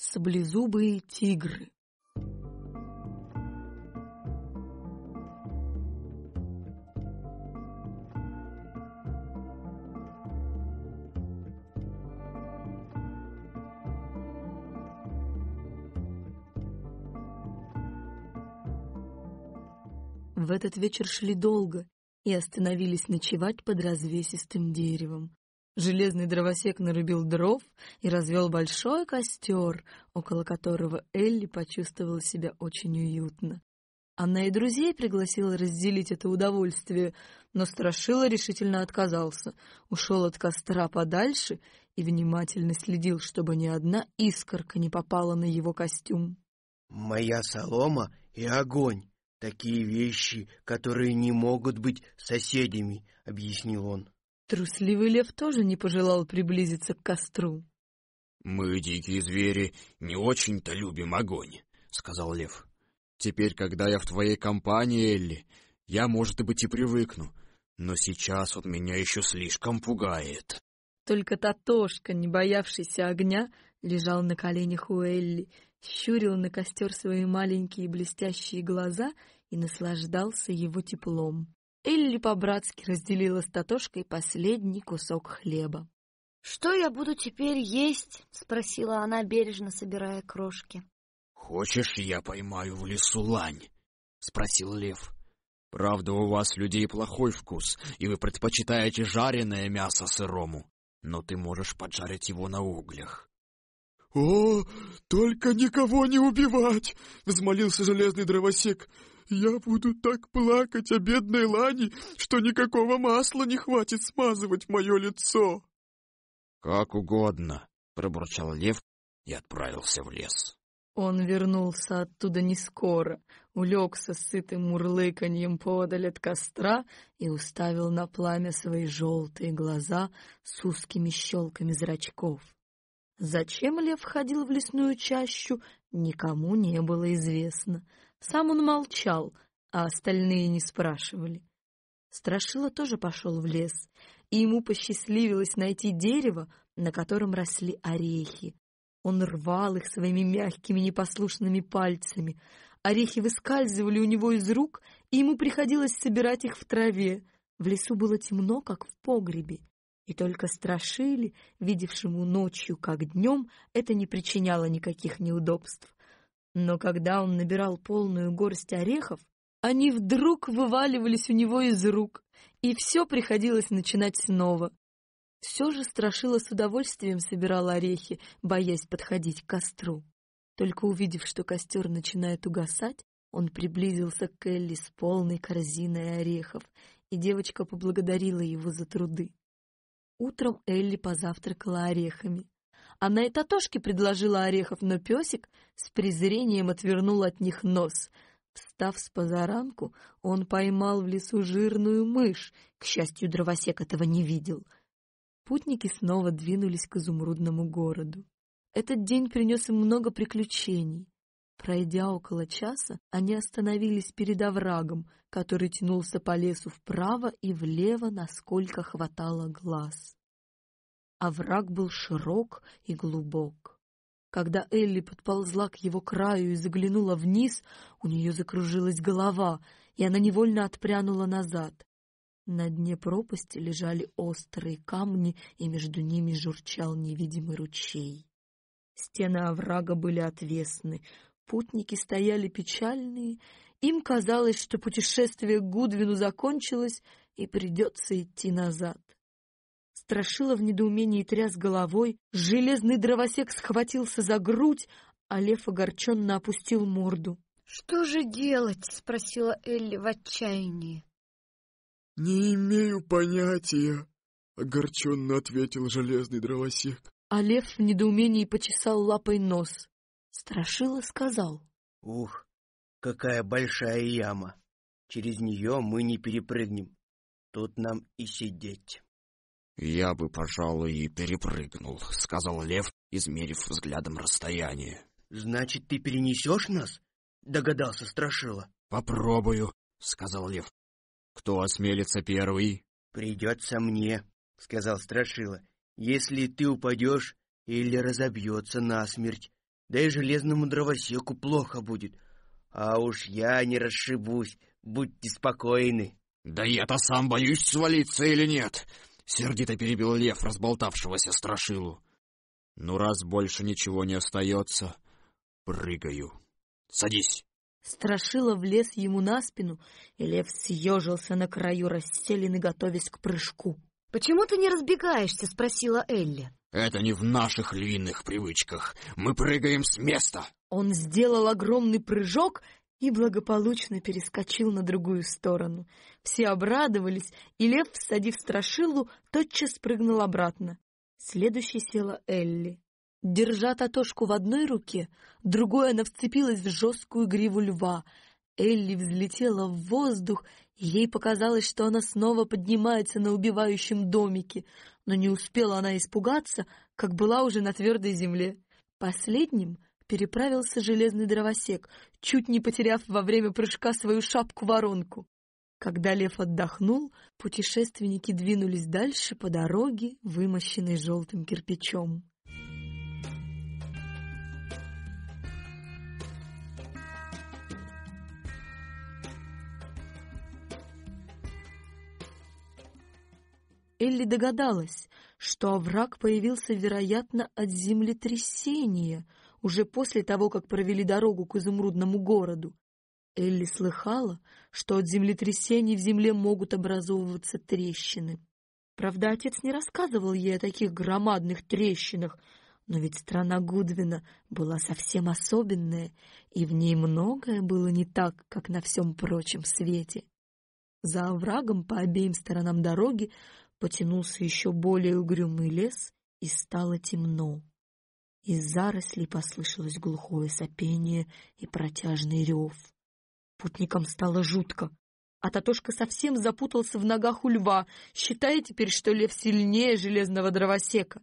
Саблезубые тигры. В этот вечер шли долго и остановились ночевать под развесистым деревом. Железный дровосек нарубил дров и развел большой костер, около которого Элли почувствовала себя очень уютно. Она и друзей пригласила разделить это удовольствие, но Страшила решительно отказался, ушел от костра подальше и внимательно следил, чтобы ни одна искорка не попала на его костюм. «Моя солома и огонь — такие вещи, которые не могут быть соседями», — объяснил он. Трусливый лев тоже не пожелал приблизиться к костру. «Мы, дикие звери, не очень-то любим огонь», — сказал лев. «Теперь, когда я в твоей компании, Элли, я, может быть, и привыкну, но сейчас он меня еще слишком пугает». Только Татошка, не боявшийся огня, лежал на коленях у Элли, щурил на костер свои маленькие блестящие глаза и наслаждался его теплом. Элли по-братски разделила с Татошкой последний кусок хлеба. «Что я буду теперь есть?» — спросила она, бережно собирая крошки. «Хочешь, я поймаю в лесу лань?» — спросил лев. «Правда, у вас, людей, плохой вкус, и вы предпочитаете жареное мясо сырому, но ты можешь поджарить его на углях». «О, только никого не убивать!» — взмолился железный дровосек. Я буду так плакать о бедной Лане, что никакого масла не хватит смазывать мое лицо. — Как угодно, — пробурчал лев и отправился в лес. Он вернулся оттуда не скоро, улегся сытым мурлыканьем подаль от костра и уставил на пламя свои желтые глаза с узкими щелками зрачков. Зачем лев ходил в лесную чащу, никому не было известно — сам он молчал, а остальные не спрашивали. Страшила тоже пошел в лес, и ему посчастливилось найти дерево, на котором росли орехи. Он рвал их своими мягкими непослушными пальцами. Орехи выскальзывали у него из рук, и ему приходилось собирать их в траве. В лесу было темно, как в погребе. И только страшили, видевшему ночью как днем, это не причиняло никаких неудобств. Но когда он набирал полную горсть орехов, они вдруг вываливались у него из рук, и все приходилось начинать снова. Все же Страшила с удовольствием собирала орехи, боясь подходить к костру. Только увидев, что костер начинает угасать, он приблизился к Элли с полной корзиной орехов, и девочка поблагодарила его за труды. Утром Элли позавтракала орехами. Она и Татошке предложила орехов, но песик с презрением отвернул от них нос. Встав с позаранку, он поймал в лесу жирную мышь. К счастью, дровосек этого не видел. Путники снова двинулись к изумрудному городу. Этот день принес им много приключений. Пройдя около часа, они остановились перед оврагом, который тянулся по лесу вправо и влево, насколько хватало глаз. Овраг а был широк и глубок. Когда Элли подползла к его краю и заглянула вниз, у нее закружилась голова, и она невольно отпрянула назад. На дне пропасти лежали острые камни, и между ними журчал невидимый ручей. Стены оврага были отвесны, путники стояли печальные, им казалось, что путешествие к Гудвину закончилось и придется идти назад. Страшила в недоумении тряс головой, железный дровосек схватился за грудь, а лев огорченно опустил морду. «Что же делать?» — спросила Элли в отчаянии. «Не имею понятия», — огорченно ответил железный дровосек. А лев в недоумении почесал лапой нос. Страшила сказал. «Ух, какая большая яма! Через нее мы не перепрыгнем. Тут нам и сидеть». «Я бы, пожалуй, и перепрыгнул», — сказал Лев, измерив взглядом расстояние. «Значит, ты перенесешь нас?» — догадался Страшила. «Попробую», — сказал Лев. «Кто осмелится первый?» «Придется мне», — сказал Страшила. «Если ты упадешь или разобьется насмерть, да и железному дровосеку плохо будет. А уж я не расшибусь, будьте спокойны». «Да я-то сам боюсь свалиться или нет», Сердито перебил лев разболтавшегося страшилу. Ну, раз больше ничего не остается, прыгаю. Садись. Страшило влез ему на спину, и лев съежился на краю расселены, готовясь к прыжку. «Почему ты не разбегаешься?» — спросила Элли. «Это не в наших львиных привычках. Мы прыгаем с места!» Он сделал огромный прыжок, и благополучно перескочил на другую сторону. Все обрадовались, и лев, всадив страшилу, тотчас прыгнул обратно. Следующей села Элли. Держа татошку в одной руке, другой она вцепилась в жесткую гриву льва. Элли взлетела в воздух, и ей показалось, что она снова поднимается на убивающем домике, но не успела она испугаться, как была уже на твердой земле. Последним — переправился железный дровосек, чуть не потеряв во время прыжка свою шапку-воронку. Когда лев отдохнул, путешественники двинулись дальше по дороге, вымощенной желтым кирпичом. Элли догадалась, что овраг появился, вероятно, от землетрясения — уже после того, как провели дорогу к изумрудному городу. Элли слыхала, что от землетрясений в земле могут образовываться трещины. Правда, отец не рассказывал ей о таких громадных трещинах, но ведь страна Гудвина была совсем особенная, и в ней многое было не так, как на всем прочем свете. За оврагом по обеим сторонам дороги потянулся еще более угрюмый лес, и стало темно. Из зарослей послышалось глухое сопение и протяжный рев. Путникам стало жутко. А Татошка совсем запутался в ногах у льва, считая теперь, что лев сильнее железного дровосека.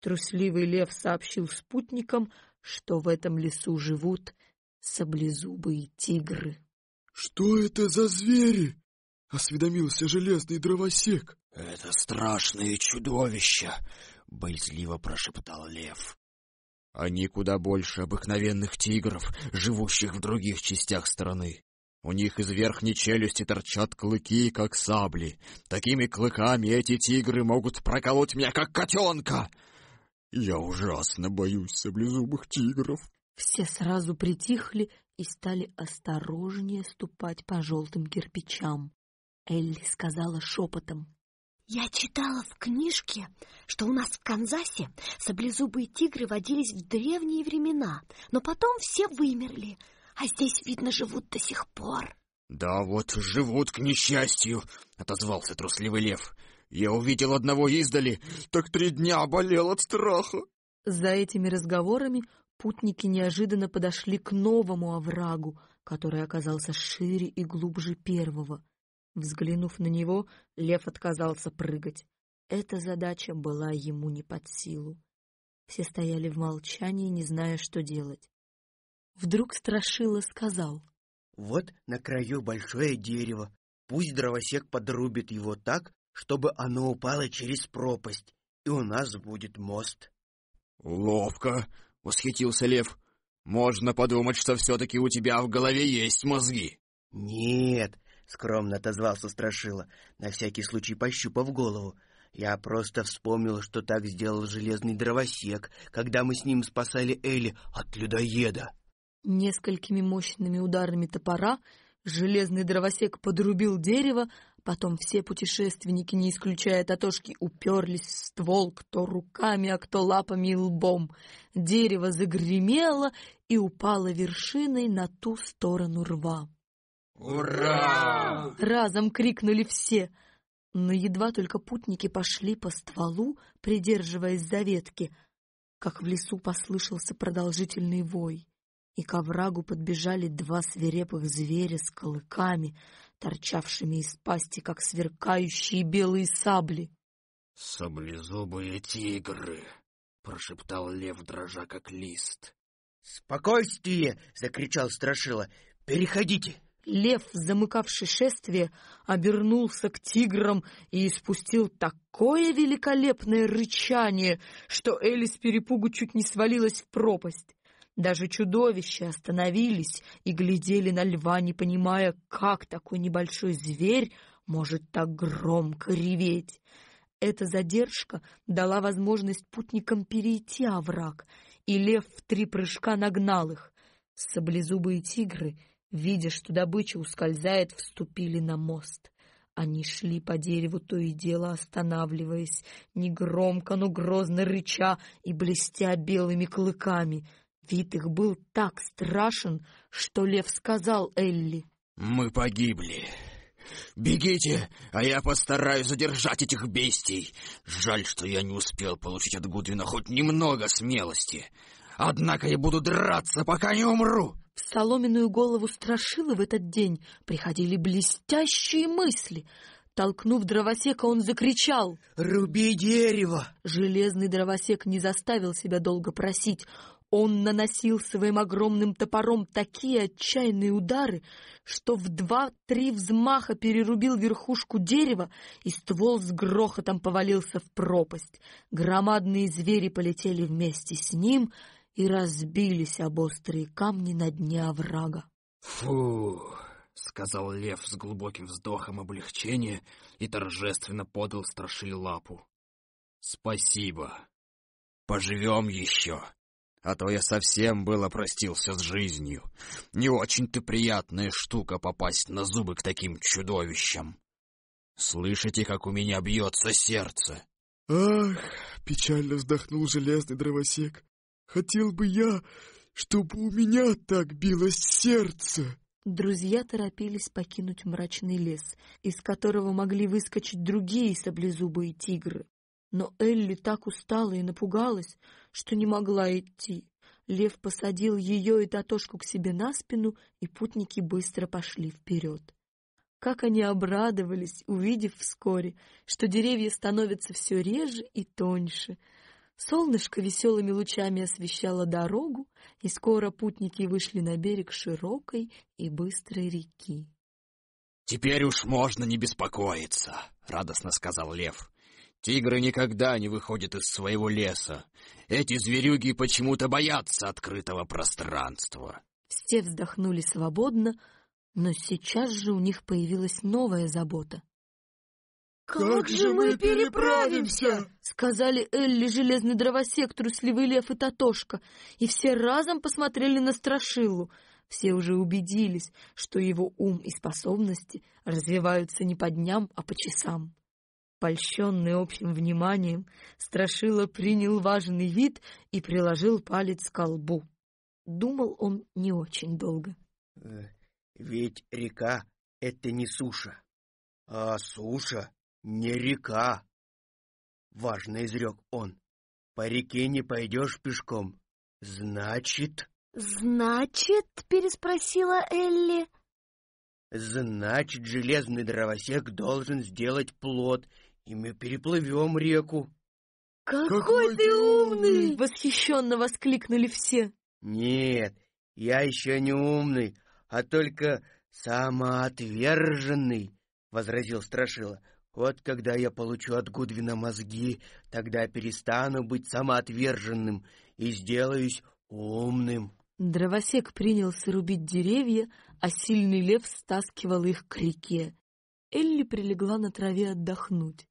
Трусливый лев сообщил спутникам, что в этом лесу живут саблезубые тигры. — Что это за звери? — осведомился железный дровосек. — Это страшные чудовища, — боязливо прошептал лев. Они куда больше обыкновенных тигров, живущих в других частях страны. У них из верхней челюсти торчат клыки, как сабли. Такими клыками эти тигры могут проколоть меня, как котенка. Я ужасно боюсь саблезубых тигров. Все сразу притихли и стали осторожнее ступать по желтым кирпичам. Элли сказала шепотом. Я читала в книжке, что у нас в Канзасе саблезубые тигры водились в древние времена, но потом все вымерли, а здесь, видно, живут до сих пор. «Да вот, живут, к несчастью!» — отозвался трусливый лев. «Я увидел одного издали, так три дня болел от страха!» За этими разговорами путники неожиданно подошли к новому оврагу, который оказался шире и глубже первого — Взглянув на него, лев отказался прыгать. Эта задача была ему не под силу. Все стояли в молчании, не зная, что делать. Вдруг Страшила сказал. «Вот на краю большое дерево. Пусть дровосек подрубит его так, чтобы оно упало через пропасть, и у нас будет мост». «Ловко!» — восхитился лев. «Можно подумать, что все-таки у тебя в голове есть мозги». «Нет, скромно отозвался Страшила, на всякий случай пощупав голову. Я просто вспомнил, что так сделал железный дровосек, когда мы с ним спасали Элли от людоеда. Несколькими мощными ударами топора железный дровосек подрубил дерево, потом все путешественники, не исключая Татошки, уперлись в ствол, кто руками, а кто лапами и лбом. Дерево загремело и упало вершиной на ту сторону рва. «Ура!» — разом крикнули все. Но едва только путники пошли по стволу, придерживаясь за ветки, как в лесу послышался продолжительный вой, и к оврагу подбежали два свирепых зверя с клыками, торчавшими из пасти, как сверкающие белые сабли. «Саблезубые тигры!» — прошептал лев, дрожа как лист. «Спокойствие!» — закричал Страшила. «Переходите!» Лев, замыкавший шествие, обернулся к тиграм и испустил такое великолепное рычание, что Элис перепугу чуть не свалилась в пропасть. Даже чудовища остановились и глядели на льва, не понимая, как такой небольшой зверь может так громко реветь. Эта задержка дала возможность путникам перейти овраг, и лев в три прыжка нагнал их. Саблезубые тигры — Видя, что добыча ускользает, вступили на мост. Они шли по дереву, то и дело останавливаясь, негромко, но грозно рыча и блестя белыми клыками. Вид их был так страшен, что лев сказал Элли. «Мы погибли. Бегите, а я постараюсь задержать этих бестий. Жаль, что я не успел получить от Гудвина хоть немного смелости. Однако я буду драться, пока не умру». В соломенную голову Страшила в этот день приходили блестящие мысли. Толкнув дровосека, он закричал «Руби дерево!». Железный дровосек не заставил себя долго просить. Он наносил своим огромным топором такие отчаянные удары, что в два-три взмаха перерубил верхушку дерева, и ствол с грохотом повалился в пропасть. Громадные звери полетели вместе с ним — и разбились об острые камни на дне оврага. «Фу!» — сказал лев с глубоким вздохом облегчения и торжественно подал страши лапу. «Спасибо. Поживем еще, а то я совсем было простился с жизнью. Не очень-то приятная штука попасть на зубы к таким чудовищам. Слышите, как у меня бьется сердце?» «Ах!» — печально вздохнул железный дровосек. Хотел бы я, чтобы у меня так билось сердце!» Друзья торопились покинуть мрачный лес, из которого могли выскочить другие саблезубые тигры. Но Элли так устала и напугалась, что не могла идти. Лев посадил ее и Татошку к себе на спину, и путники быстро пошли вперед. Как они обрадовались, увидев вскоре, что деревья становятся все реже и тоньше — Солнышко веселыми лучами освещало дорогу, и скоро путники вышли на берег широкой и быстрой реки. «Теперь уж можно не беспокоиться», — радостно сказал лев. «Тигры никогда не выходят из своего леса. Эти зверюги почему-то боятся открытого пространства». Все вздохнули свободно, но сейчас же у них появилась новая забота. «Как же мы переправимся?» — сказали Элли, Железный Дровосек, Трусливый Лев и Татошка, и все разом посмотрели на Страшилу. Все уже убедились, что его ум и способности развиваются не по дням, а по часам. Польщенный общим вниманием, Страшила принял важный вид и приложил палец к лбу. Думал он не очень долго. Э, «Ведь река — это не суша, а суша не река, — важно изрек он. По реке не пойдешь пешком. Значит... Значит, переспросила Элли. Значит, железный дровосек должен сделать плод, и мы переплывем реку. Какой, Какой ты умный! умный! Восхищенно воскликнули все. Нет, я еще не умный, а только самоотверженный, возразил Страшила. Вот когда я получу от Гудвина мозги, тогда перестану быть самоотверженным и сделаюсь умным. Дровосек принялся рубить деревья, а сильный лев стаскивал их к реке. Элли прилегла на траве отдохнуть.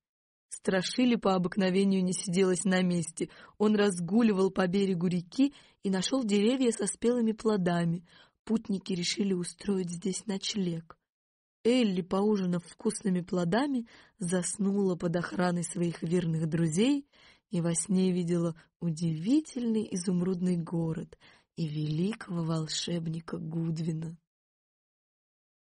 Страшили по обыкновению не сиделось на месте. Он разгуливал по берегу реки и нашел деревья со спелыми плодами. Путники решили устроить здесь ночлег. Элли, поужинав вкусными плодами, заснула под охраной своих верных друзей и во сне видела удивительный изумрудный город и великого волшебника Гудвина.